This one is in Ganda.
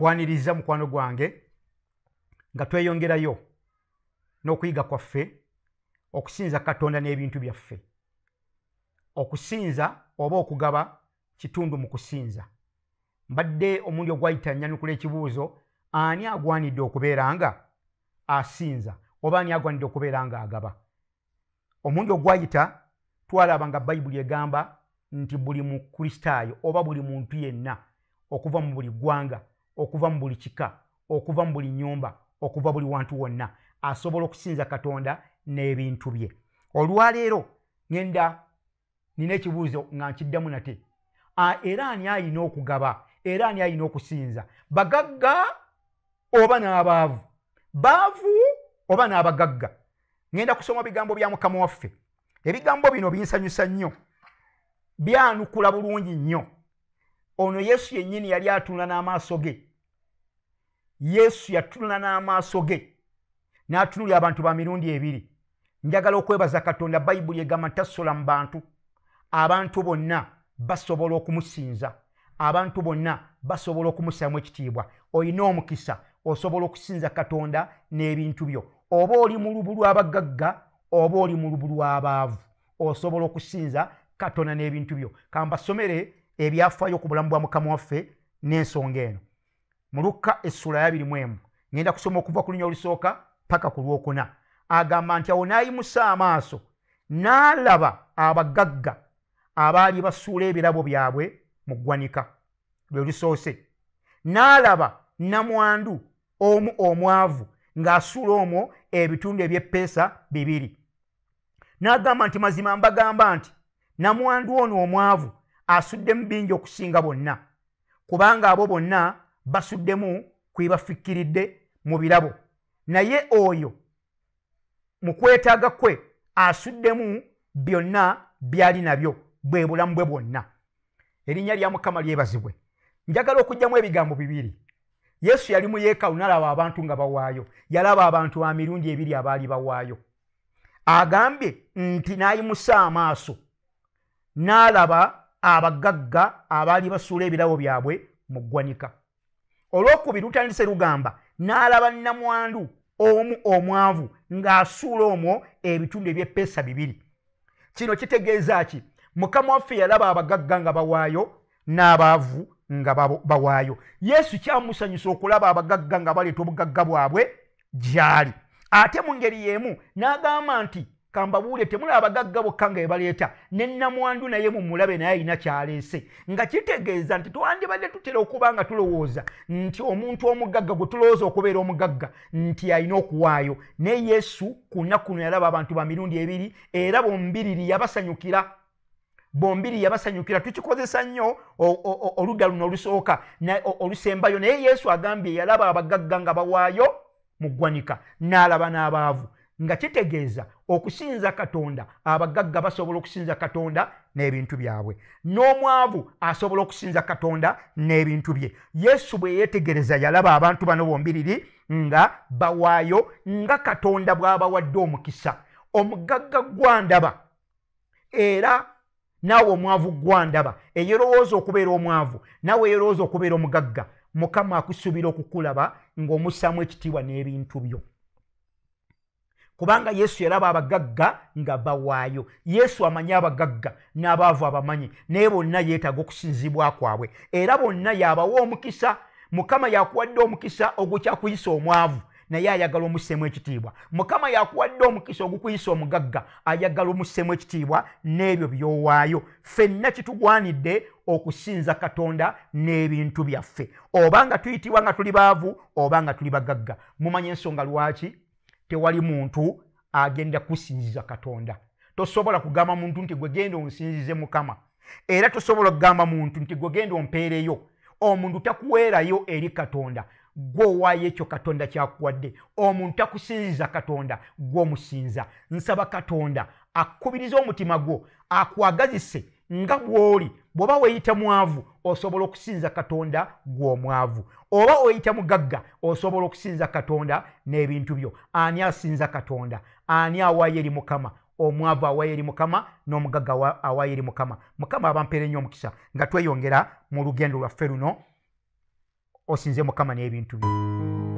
nkwaniriza mukwano gwange nga tweyongerayo n'okuyiga kwaffe okusinza katonda n'ebintu byaffe okusinza oba okugaba kitundu mu kusinza mbadde omundu ogwayita nyanukula ekibuuzo ani agwanidde okubeera nga asinza oba ani agwanidde okubeera nga agaba omundu ogwayita twalaba nga bayibuli egamba nti buli mukristaayo oba buli muntu yenna okuva mu buli ggwanga okuva mu buli kika okuva mu buli nyumba okuva buli wantu wonna asobola okusinza katonda n'ebintu bye olwaleero ŋenda nina ekibuuzo nga nkiddamu nate era ani ayina okugaba era ani ayina okusinza bagagga oba n'abaavu baavu oba n'abagagga ŋenda kusoma bigambo bya mukama waffe ebigambo bino binsanyusa nnyo byanukula bulungi nnyo ono yesu yennyini yali atunda n'amaaso ge yesu yatunula n'amaaso ge n'atunulira abantu ba mirundi ebiri njagala okwebaza katonda bayibuli egamba tasula mu bantu abantu bonna basobola okumusinza abantu bonna basobola okumussaamu ekitiibwa olina omukisa osobola okusinza katonda n'ebintu byo oba oli mu lubu lw'abagagga oba oli mu lubu lw'abaavu osobola okusinza katonda n'ebintu byo kambasomere ebyafaayo ku bulamu bwa mukama waffe n'ensonga eno muluka essula yabirimuemu ngenda kusoma okuva ku lunya olusooka paka ku lwokuna agamba nti awo n'ayimusa amaaso n'alaba abagagga abaali basuula ebirabo byabwe mu ggwanika lwe lusoose n'alaba namwandu omu omwavu ng'asuula omwo ebitundu ebyeppeesa bibiri n'agamba nti mazima mbagamba nti namwandu ono omwavu asudde mu bingi okusinga bonna kubanga abo bonna basuddemu kwebafikkiridde mu birabo naye oyo mu kwetaaga kwe asuddemu byonna byali nabyo bwe bulamu bwe bwonna erinnya lya mukama lyebazibwe njagala okugyamu ebigambo bibiri yesu yali mu yeekawu n'alaba abantu nga bawaayo yalaba abantu ba mirundi ebiri abaali bawaayo agambye nti n'ayimusa amaaso n'alaba abagagga abaali basuula ebirabo byabwe mu ggwanika olwokubiri lutandise lugamba n'alaba namwandu omu omwavu ng'asuula omwo ebitundu ebyepesa bibiri kino kitegeeza ki mukama waffe yalaba abagagga nga bawaayo n'abaavu nga bawaayo yesu kyamusanyusa okulaba abagagga nga baleeta obugagga bwabwe gyali ate mu ngeri y'emu n'agamba nti kambabuule temulaba bagagga bokka nga ebaleeta ne namwandu naye mumulabe naye alina kyaleese nga kitegeeza nti twandibadde tutera okuba nga tulowooza nti omuntu omugagga gwe tulowooza okubeera omugagga nti alina okuwaayo ne yesu ku nnaku no yalaba abantu ba mirundi ebiri era bombiriri yabasanyukira bombiri yabasanyukira tukikozesa nnyo oludda luno olusooka olusembayo naye yesu agambye yalaba abagagga nga bawaayo mu ggwanika n'alaba n'abaavu na nga kitegeeza okusinza katonda abagagga basobola okusinza katonda n'ebintu byabwe n'omwavu asobola okusinza katonda n'ebintu bye yesu bwe yeetegereza yalaba abantu bano bombiriri nga bawaayo nga katonda bw'abawadde omukisa omugagga gwandaba era naawe omwavu gwandaba eyerowooza okubeera omwavu naawe eyerowooza okubeera omugagga mukama akusuubira okukulaba ng'omussaamu ekitiibwa n'ebintu byo kubanga yesu yalaba abagagga nga bawaayo yesu amanyi abagagga n'abaavu abamanyi naye bonna yeetaaga okusinzibwa kwabwe era bonna yabawa omukisa mukama yakuwadde omukisa ogukyakuyisa omwavu naye ayagala omusseemu ekitiibwa mukama yakuwadde omukisa ogukuyisa omugagga ayagala omusseemu ekitiibwa n'ebyo byowaayo ffenna kitugwanidde okusinza katonda n'ebintu byaffe oba nga tuyitibwa nga tuli baavu oba nga tuli bagagga mumanyi ensonga lwaki tewali muntu agenda kusinziza katonda tosobola kugamba muntu nti gwegenda onsinzize mukama era tosobola kugamba muntu nti gwegenda ompeereyo omuntu takuweerayo eri katonda gwowaayo ekyo katonda kyakuwadde omuntu takusinziza katonda gwomusinza nsaba katonda akubiriza omutima gwo akwagazise nga gw'oli bw'oba weeyita mwavu osobola okusinza katonda gw'omwavu oba weeyita mugagga osobola okusinza katonda n'ebintu byo ani asinza katonda ani awaayo eri mukama omwavu awaayo eri mukama n'omugagga awaayo eri mukama mukama abampeere nnyo omukisa nga tweyongera mu lugendo lwaffe luno osinze mukama n'ebintu byo